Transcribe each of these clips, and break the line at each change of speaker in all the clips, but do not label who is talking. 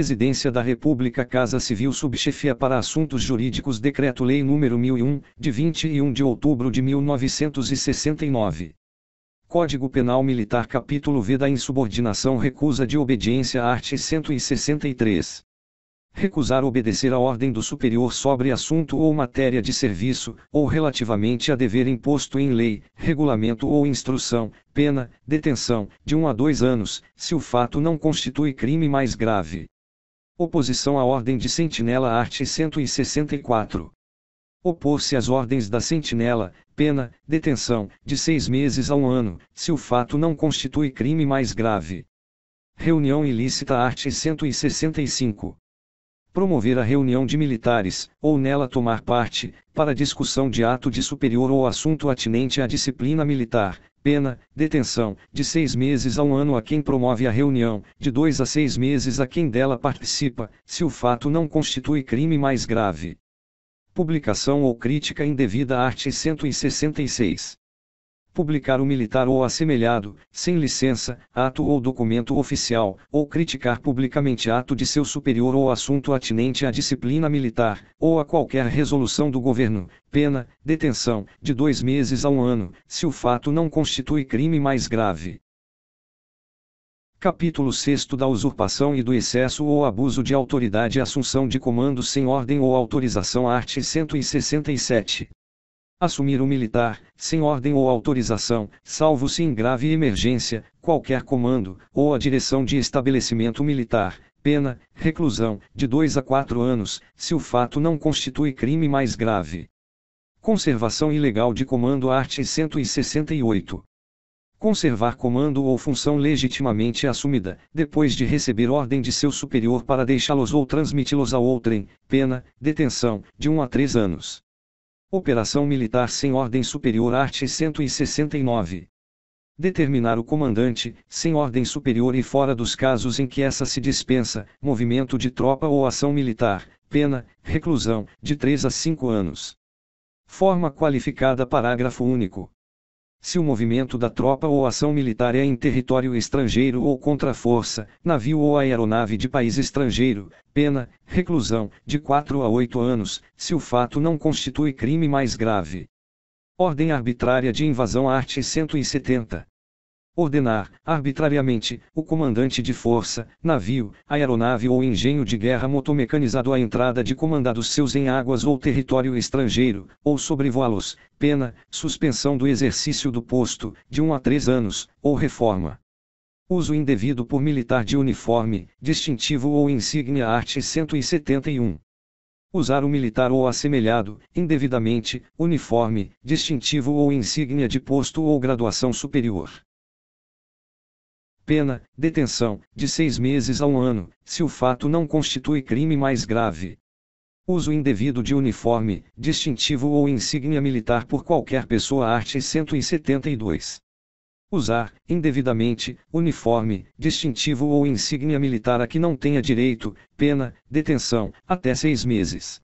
Presidência da República Casa Civil Subchefia para Assuntos Jurídicos Decreto-Lei nº 1001, de 21 de outubro de 1969. Código Penal Militar Capítulo V da Insubordinação Recusa de Obediência Art. 163. Recusar obedecer a ordem do superior sobre assunto ou matéria de serviço, ou relativamente a dever imposto em lei, regulamento ou instrução, pena, detenção, de um a dois anos, se o fato não constitui crime mais grave. Oposição à Ordem de Sentinela Art 164. opor se às ordens da Sentinela, pena, detenção, de seis meses a um ano, se o fato não constitui crime mais grave. Reunião ilícita Art 165 promover a reunião de militares, ou nela tomar parte, para discussão de ato de superior ou assunto atinente à disciplina militar, Pena, detenção, de seis meses a um ano a quem promove a reunião, de dois a seis meses a quem dela participa, se o fato não constitui crime mais grave. Publicação ou crítica indevida art. arte 166 publicar o militar ou assemelhado, sem licença, ato ou documento oficial, ou criticar publicamente ato de seu superior ou assunto atinente à disciplina militar, ou a qualquer resolução do governo, pena, detenção, de dois meses a um ano, se o fato não constitui crime mais grave. Capítulo 6 da usurpação e do excesso ou abuso de autoridade e assunção de comando sem ordem ou autorização art. 167 assumir o militar, sem ordem ou autorização, salvo se em grave emergência, qualquer comando, ou a direção de estabelecimento militar, pena, reclusão, de 2 a 4 anos, se o fato não constitui crime mais grave. Conservação ilegal de comando art. 168. Conservar comando ou função legitimamente assumida, depois de receber ordem de seu superior para deixá-los ou transmiti-los a outrem, pena, detenção, de 1 a 3 anos. Operação Militar sem Ordem Superior Art 169. Determinar o comandante, sem ordem superior e fora dos casos em que essa se dispensa, movimento de tropa ou ação militar, pena, reclusão, de 3 a 5 anos. Forma qualificada parágrafo único. Se o movimento da tropa ou ação militar é em território estrangeiro ou contra força, navio ou aeronave de país estrangeiro, pena, reclusão, de 4 a 8 anos, se o fato não constitui crime mais grave. Ordem Arbitrária de Invasão Art. 170 ordenar, arbitrariamente, o comandante de força, navio, aeronave ou engenho de guerra motomecanizado à entrada de comandados seus em águas ou território estrangeiro, ou sobrevoá-los, pena, suspensão do exercício do posto, de um a três anos, ou reforma. Uso indevido por militar de uniforme, distintivo ou insígnia art. 171 usar o militar ou assemelhado, indevidamente, uniforme, distintivo ou insígnia de posto ou graduação superior. Pena, detenção, de seis meses a um ano, se o fato não constitui crime mais grave. Uso indevido de uniforme, distintivo ou insígnia militar por qualquer pessoa art. 172. Usar, indevidamente, uniforme, distintivo ou insígnia militar a que não tenha direito, pena, detenção, até seis meses.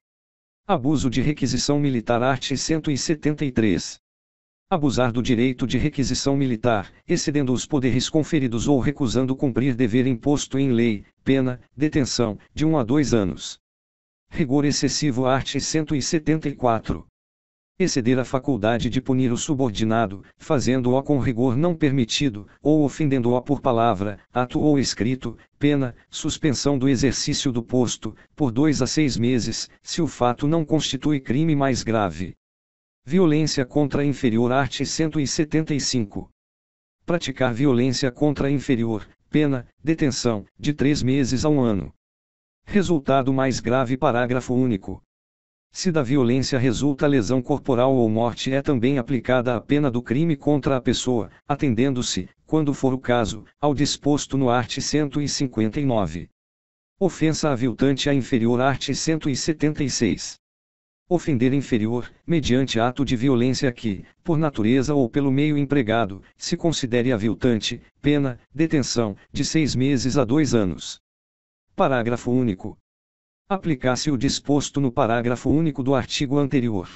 Abuso de requisição militar art. 173 abusar do direito de requisição militar, excedendo os poderes conferidos ou recusando cumprir dever imposto em lei, pena, detenção, de 1 um a 2 anos. Rigor excessivo art. 174. Exceder a faculdade de punir o subordinado, fazendo-o com rigor não permitido, ou ofendendo-o por palavra, ato ou escrito, pena, suspensão do exercício do posto, por dois a seis meses, se o fato não constitui crime mais grave. Violência contra a inferior art. 175. Praticar violência contra a inferior, pena, detenção, de três meses a um ano. Resultado mais grave parágrafo único. Se da violência resulta lesão corporal ou morte, é também aplicada a pena do crime contra a pessoa, atendendo-se, quando for o caso, ao disposto no art. 159. Ofensa aviltante à inferior art. 176 ofender inferior, mediante ato de violência que, por natureza ou pelo meio empregado, se considere aviltante, pena, detenção, de seis meses a dois anos. Parágrafo único. Aplicar-se o disposto no parágrafo único do artigo anterior.